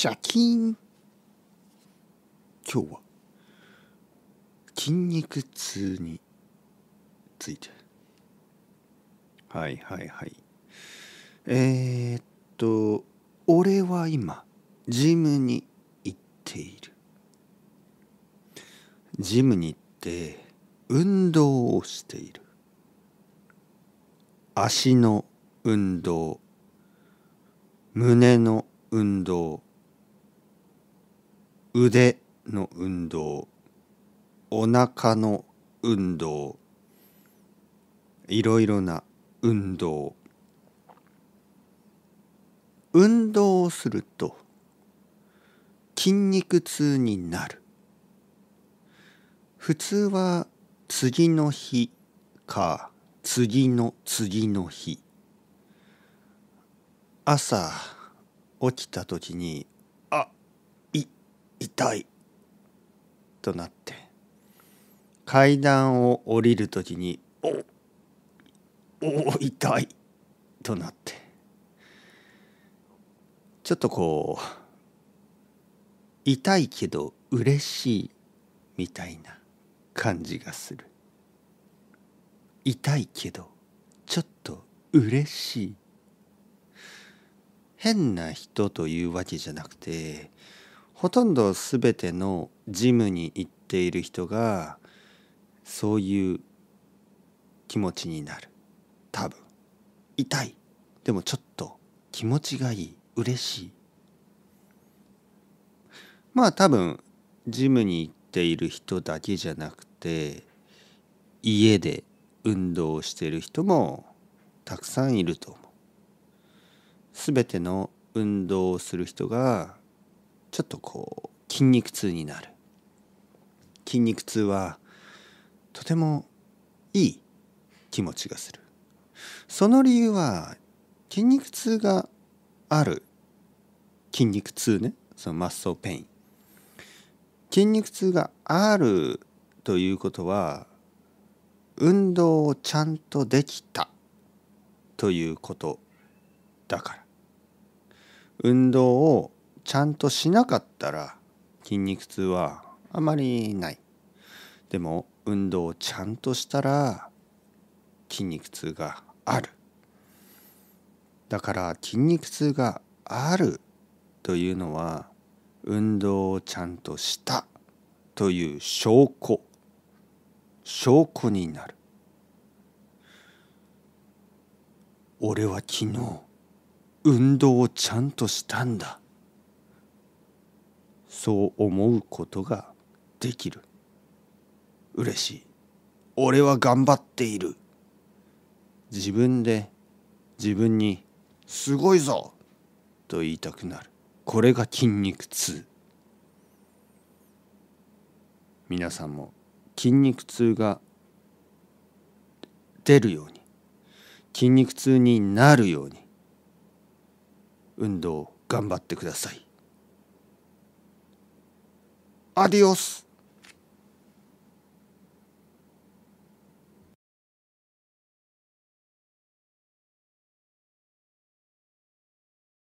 シャキーン今日は筋肉痛についてはいはいはいえー、っと俺は今ジムに行っているジムに行って運動をしている足の運動胸の運動腕の運動お腹の運動いろいろな運動運動をすると筋肉痛になる普通は次の日か次の次の日朝起きた時に痛いとなって階段を降りる時に「おお痛い」となってちょっとこう痛いけど嬉しいみたいな感じがする痛いけどちょっと嬉しい変な人というわけじゃなくてほとんど全てのジムに行っている人がそういう気持ちになる多分痛いでもちょっと気持ちがいい嬉しいまあ多分ジムに行っている人だけじゃなくて家で運動をしている人もたくさんいると思う。全ての運動をする人がちょっとこう筋肉痛になる筋肉痛はとてもいい気持ちがするその理由は筋肉痛がある筋肉痛ねそのマッソペイン筋肉痛があるということは運動をちゃんとできたということだから運動をちゃんとしなかったら筋肉痛はあまりないでも運動をちゃんとしたら筋肉痛があるだから筋肉痛があるというのは運動をちゃんとしたという証拠証拠になる俺は昨日運動をちゃんとしたんだそう思うことができる嬉しい俺は頑張っている自分で自分に「すごいぞ!」と言いたくなるこれが筋肉痛皆さんも筋肉痛が出るように筋肉痛になるように運動を頑張ってください。アディオス。